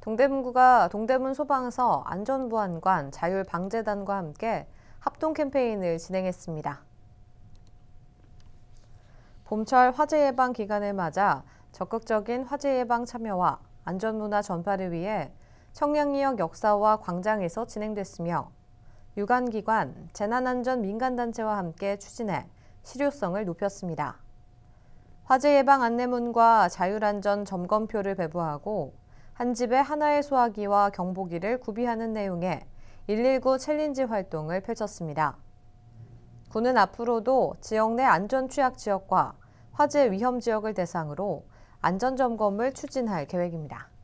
동대문구가 동대문 소방서 안전보안관 자율방재단과 함께 합동 캠페인을 진행했습니다. 봄철 화재 예방 기간을 맞아 적극적인 화재 예방 참여와 안전문화 전파를 위해 청량리역 역사와 광장에서 진행됐으며 유관기관, 재난안전 민간단체와 함께 추진해 실효성을 높였습니다. 화재 예방 안내문과 자율안전 점검표를 배부하고 한 집에 하나의 소화기와 경보기를 구비하는 내용의 119 챌린지 활동을 펼쳤습니다. 군은 앞으로도 지역 내 안전 취약 지역과 화재 위험 지역을 대상으로 안전 점검을 추진할 계획입니다.